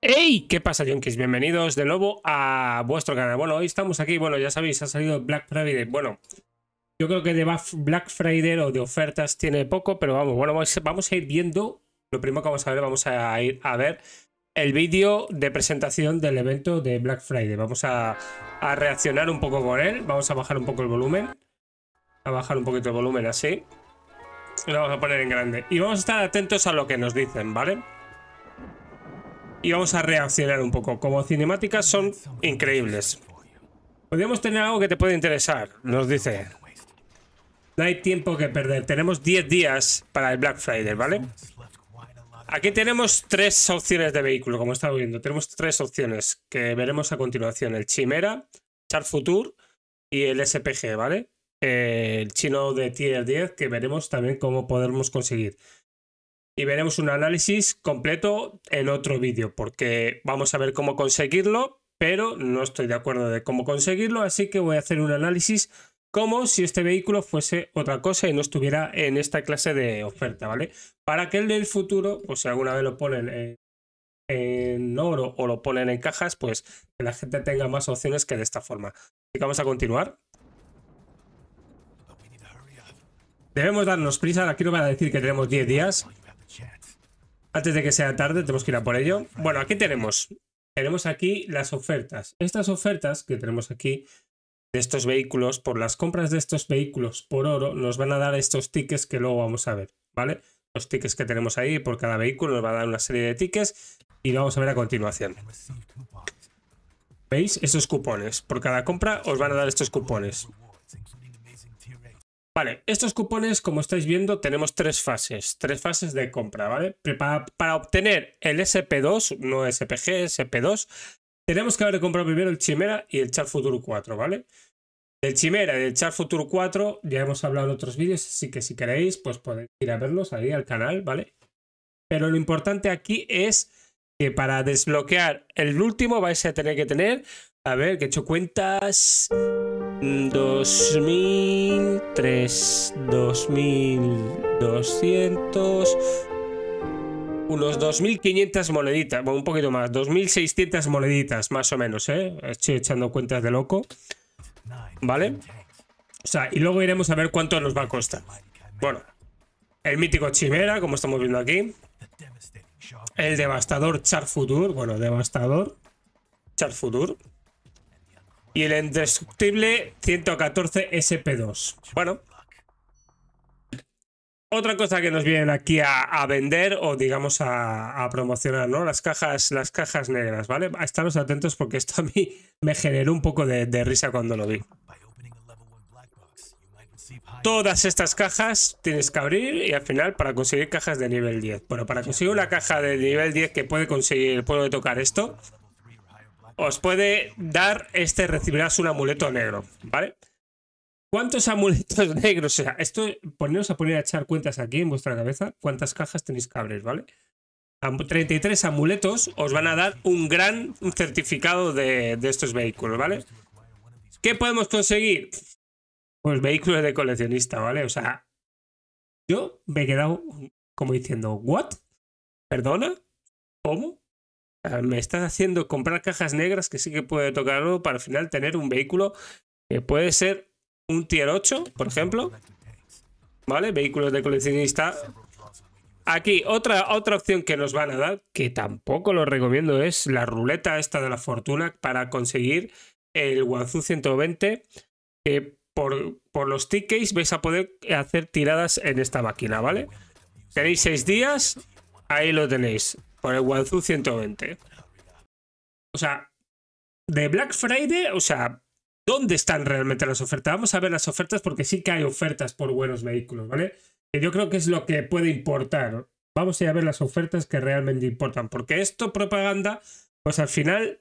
¡Hey! ¿Qué pasa, Junkies? Bienvenidos de nuevo a vuestro canal. Bueno, hoy estamos aquí, bueno, ya sabéis, ha salido Black Friday. Bueno, yo creo que de Black Friday o de ofertas tiene poco, pero vamos, bueno, vamos a ir viendo. Lo primero que vamos a ver, vamos a ir a ver el vídeo de presentación del evento de Black Friday. Vamos a, reaccionar un poco con él. Vamos a bajar un poco el volumen. A bajar un poquito el volumen así. Lo vamos a poner en grande. Y vamos a estar atentos a lo que nos dicen, ¿vale? vale y vamos a reaccionar un poco. Como cinemáticas son increíbles. Podríamos tener algo que te puede interesar, nos dice. No hay tiempo que perder. Tenemos 10 días para el Black Friday, ¿vale? Aquí tenemos tres opciones de vehículo, como estamos viendo. Tenemos tres opciones que veremos a continuación. El Chimera, Char Futur y el SPG, ¿vale? Eh, el chino de tier 10 que veremos también cómo podemos conseguir y veremos un análisis completo en otro vídeo, porque vamos a ver cómo conseguirlo, pero no estoy de acuerdo de cómo conseguirlo, así que voy a hacer un análisis como si este vehículo fuese otra cosa y no estuviera en esta clase de oferta, ¿vale? Para que el del futuro, o pues, si alguna vez lo ponen en, oro o lo ponen en cajas, pues que la gente tenga más opciones que de esta forma. Así vamos a continuar. Debemos darnos prisa, aquí no van a decir que tenemos 10 días, antes de que sea tarde, tenemos que ir a por ello. Bueno, aquí tenemos. Tenemos aquí las ofertas. Estas ofertas que tenemos aquí de estos vehículos, por las compras de estos vehículos por oro, nos van a dar estos tickets que luego vamos a ver, ¿vale? Los tickets que tenemos ahí por cada vehículo nos va a dar una serie de tickets y vamos a ver a continuación. ¿Veis? esos cupones. Por cada compra os van a dar estos cupones. Vale, estos cupones, como estáis viendo, tenemos tres fases, tres fases de compra, ¿vale? Para, obtener el SP2, no SPG, SP2, tenemos que haber comprado primero el Chimera y el Char Futuro 4, ¿vale? el Chimera y del Char Futuro 4 ya hemos hablado en otros vídeos, así que si queréis, pues podéis ir a verlos ahí al canal, ¿vale? Pero lo importante aquí es que para desbloquear el último vais a tener que tener, a ver, que hecho cuentas... 2003, 2200, unos 2500 moneditas, bueno, un poquito más, 2600 moneditas, más o menos, ¿eh? Estoy echando cuentas de loco, ¿vale? O sea, y luego iremos a ver cuánto nos va a costar. Bueno, el mítico Chimera, como estamos viendo aquí. El devastador Char Futur, bueno, devastador Char Futur. Y el indestructible 114 SP2. Bueno. Otra cosa que nos vienen aquí a, vender o digamos a, promocionar, ¿no? Las cajas, las cajas negras, ¿vale? A estaros atentos porque esto a mí me generó un poco de, de risa cuando lo vi. Todas estas cajas tienes que abrir y al final para conseguir cajas de nivel 10. Bueno, para conseguir una caja de nivel 10 que puede conseguir, puedo tocar esto, os puede dar este, recibirás un amuleto negro, ¿vale? ¿Cuántos amuletos negros? O sea, esto, poneros a poner a echar cuentas aquí en vuestra cabeza, cuántas cajas tenéis que abrir, ¿vale? 33 amuletos os van a dar un gran certificado de, estos vehículos, ¿vale? ¿Qué podemos conseguir? Pues vehículos de coleccionista, ¿vale? O sea, yo me he quedado como diciendo, ¿what? ¿Perdona? ¿Cómo? Ah, me estás haciendo comprar cajas negras que sí que puede tocarlo para al final tener un vehículo que puede ser un tier 8, por ejemplo. ¿Vale? Vehículos de coleccionista. Aquí, otra, otra opción que nos van a dar, que tampoco lo recomiendo, es la ruleta esta de la fortuna para conseguir el Wanzu 120. Que por, por los tickets vais a poder hacer tiradas en esta máquina, ¿vale? Tenéis seis días Ahí lo tenéis, por el Wanzu 120. O sea, de Black Friday, o sea, ¿dónde están realmente las ofertas? Vamos a ver las ofertas porque sí que hay ofertas por buenos vehículos, ¿vale? Que yo creo que es lo que puede importar. Vamos a ir a ver las ofertas que realmente importan, porque esto propaganda, pues al final,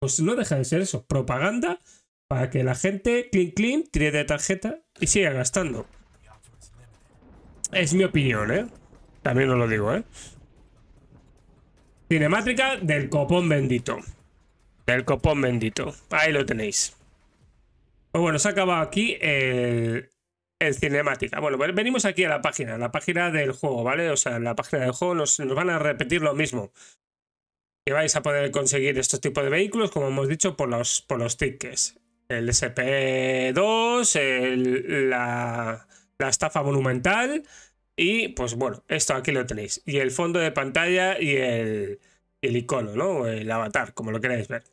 pues no deja de ser eso, propaganda para que la gente, clean, clean, tire de tarjeta y siga gastando. Es mi opinión, ¿eh? También os lo digo, ¿eh? Cinemática del copón bendito. Del copón bendito. Ahí lo tenéis. Pues bueno, se acaba aquí el, el cinemática. Bueno, venimos aquí a la página, la página del juego, ¿vale? O sea, la página del juego nos, van a repetir lo mismo. Que vais a poder conseguir estos tipos de vehículos, como hemos dicho, por los, por los tickets. El SP2, la, la estafa monumental, y pues bueno, esto aquí lo tenéis. Y el fondo de pantalla y el, icono, ¿no? el avatar, como lo queráis ver.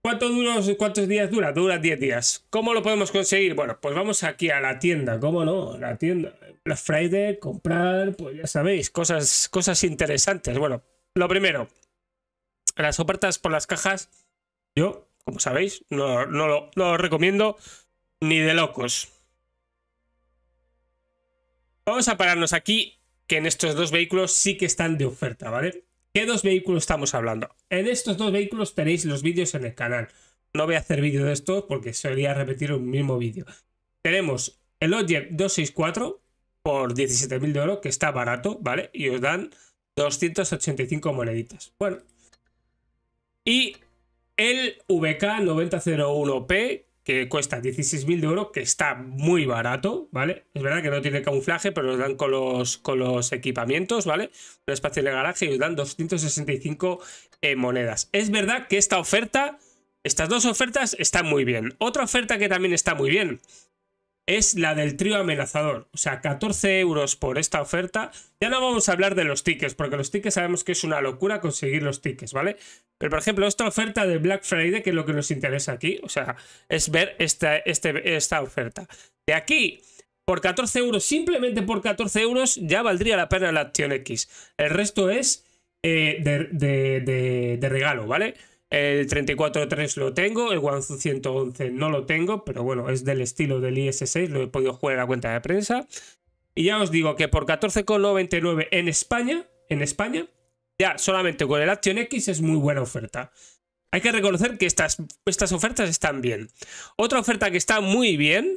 ¿Cuántos días dura? Dura 10 días. ¿Cómo lo podemos conseguir? Bueno, pues vamos aquí a la tienda, ¿cómo no? La tienda, Black Friday, comprar, pues ya sabéis, cosas, cosas interesantes. Bueno, lo primero, las ofertas por las cajas, yo, como sabéis, no, no lo recomiendo ni de locos. Vamos a pararnos aquí, que en estos dos vehículos sí que están de oferta, ¿vale? ¿Qué dos vehículos estamos hablando? En estos dos vehículos tenéis los vídeos en el canal. No voy a hacer vídeo de estos porque sería repetir un mismo vídeo. Tenemos el seis 264 por 17.000 de oro, que está barato, ¿vale? Y os dan 285 moneditas. Bueno. Y el VK9001P, que cuesta 16.000 de oro, que está muy barato, ¿vale? Es verdad que no tiene camuflaje, pero nos dan con los, con los equipamientos, ¿vale? Un espacio en el garaje y nos dan 265 eh, monedas. Es verdad que esta oferta, estas dos ofertas están muy bien. Otra oferta que también está muy bien es la del trío amenazador. O sea, 14 euros por esta oferta. Ya no vamos a hablar de los tickets, porque los tickets sabemos que es una locura conseguir los tickets, ¿vale? Pero, por ejemplo, esta oferta de Black Friday, que es lo que nos interesa aquí, o sea, es ver esta, este, esta oferta. De aquí, por 14 euros, simplemente por 14 euros, ya valdría la pena la acción X. El resto es eh, de regalo, ¿vale? El 34-3 lo tengo, el 111 no lo tengo, pero bueno, es del estilo del IS-6, lo he podido jugar a la cuenta de prensa. Y ya os digo que por 14,99 en España, en España, ya solamente con el Action X es muy buena oferta. Hay que reconocer que estas, estas ofertas están bien. Otra oferta que está muy bien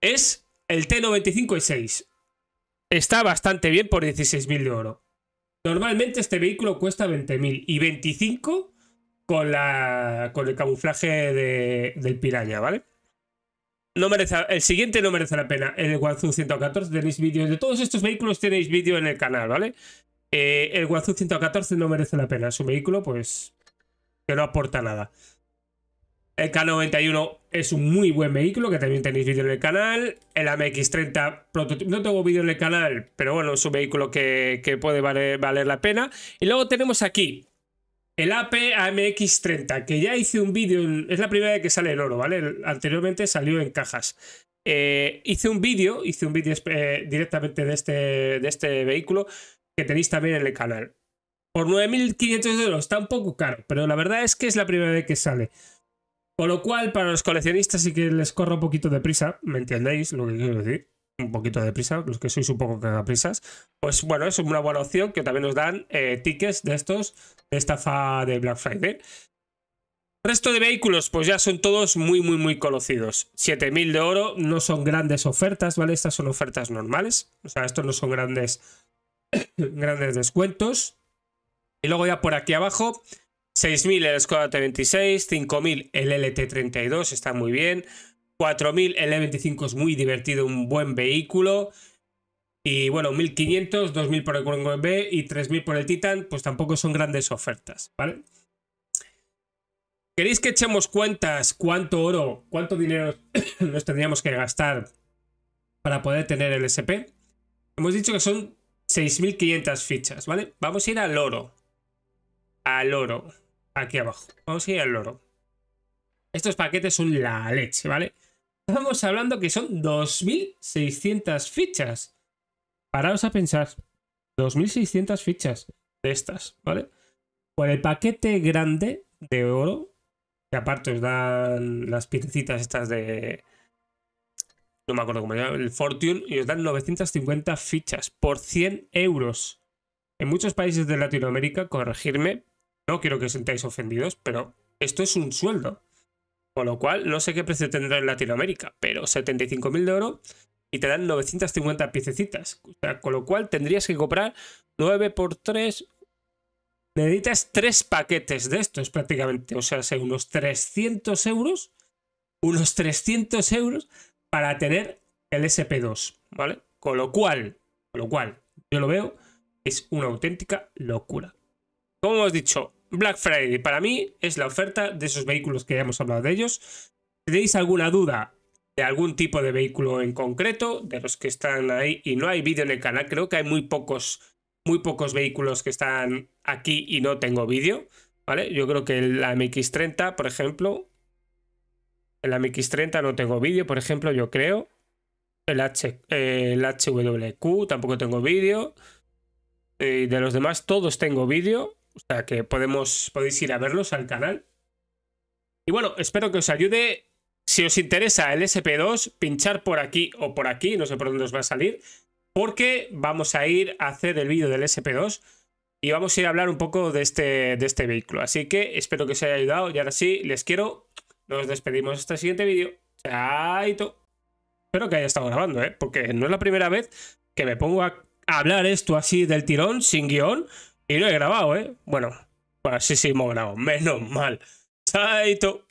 es el T95 6. Está bastante bien por 16.000 de oro. Normalmente este vehículo cuesta 20.000 y 25 con, el camuflaje del piraña, ¿vale? No merece, el siguiente no merece la pena, el Guazú 114, tenéis vídeos de todos estos vehículos, tenéis vídeo en el canal, ¿vale? Eh, el Guazú 114 no merece la pena, su vehículo pues que no aporta nada. El K91 es un muy buen vehículo, que también tenéis vídeo en el canal. El mx 30 no tengo vídeo en el canal, pero bueno, es un vehículo que, puede valer, la pena. Y luego tenemos aquí el AP AMX30, que ya hice un vídeo, es la primera vez que sale el oro, ¿vale? anteriormente salió en cajas. Eh, hice un vídeo, hice un vídeo eh, directamente de este, de este vehículo que tenéis también en el canal. Por 9.500 euros, está un poco caro, pero la verdad es que es la primera vez que sale. Con lo cual, para los coleccionistas y que les corro un poquito de prisa, ¿me entendéis lo que quiero decir? un poquito de prisa, los que sois un poco prisas pues bueno, es una buena opción que también nos dan eh, tickets de estos, de estafa de Black Friday. Resto de vehículos, pues ya son todos muy, muy, muy conocidos. 7000 de oro, no son grandes ofertas, ¿vale? Estas son ofertas normales, o sea, estos no son grandes, grandes descuentos. Y luego ya por aquí abajo, 6000 el Skoda T26, 5000 el LT32, está muy bien. 4000 el E25 es muy divertido, un buen vehículo. Y bueno, 1500, 2000 por el Congo B y 3000 por el Titan, pues tampoco son grandes ofertas, ¿vale? ¿Queréis que echemos cuentas cuánto oro, cuánto dinero nos tendríamos que gastar para poder tener el SP? Hemos dicho que son 6500 fichas, ¿vale? Vamos a ir al oro. Al oro. Aquí abajo. Vamos a ir al oro. Estos paquetes son la leche, ¿vale? Estamos hablando que son 2.600 fichas. Paraos a pensar. 2.600 fichas de estas, ¿vale? Por el paquete grande de oro, que aparte os dan las piecitas estas de... No me acuerdo cómo se llama, el Fortune, y os dan 950 fichas por 100 euros. En muchos países de Latinoamérica, corregirme, no quiero que os sentáis ofendidos, pero esto es un sueldo. Con lo cual, no sé qué precio tendrá en Latinoamérica, pero 75.000 de oro y te dan 950 piececitas. con lo cual tendrías que comprar 9 por 3. Necesitas tres paquetes de estos prácticamente. O sea, unos 300 euros. Unos 300 euros para tener el SP2, ¿vale? Con lo cual, con lo cual, yo lo veo, es una auténtica locura. Como hemos dicho, Black Friday para mí es la oferta de esos vehículos que ya hemos hablado de ellos. Si tenéis alguna duda de algún tipo de vehículo en concreto, de los que están ahí y no hay vídeo en el canal, creo que hay muy pocos, muy pocos vehículos que están aquí y no tengo vídeo, ¿vale? Yo creo que la MX30, por ejemplo, el MX30 no tengo vídeo, por ejemplo, yo creo. El, HWQ tampoco tengo vídeo. y de los demás todos tengo vídeo. O sea que podemos, podéis ir a verlos al canal. Y bueno, espero que os ayude. Si os interesa el SP2, pinchar por aquí o por aquí, no sé por dónde os va a salir, porque vamos a ir a hacer el vídeo del SP2 y vamos a ir a hablar un poco de este, de este vehículo. Así que espero que os haya ayudado y ahora sí, les quiero. Nos despedimos hasta el siguiente vídeo. Chaito. Espero que haya estado grabando, ¿eh? Porque no es la primera vez que me pongo a hablar esto así del tirón, sin guión. Y lo he grabado, ¿eh? Bueno, pues sí, sí, hemos grabado. Menos mal. Chaito.